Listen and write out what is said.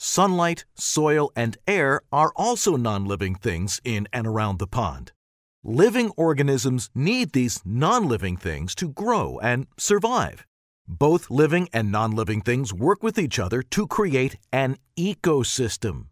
Sunlight, soil, and air are also non living things in and around the pond. Living organisms need these non living things to grow and survive. Both living and non living things work with each other to create an ecosystem.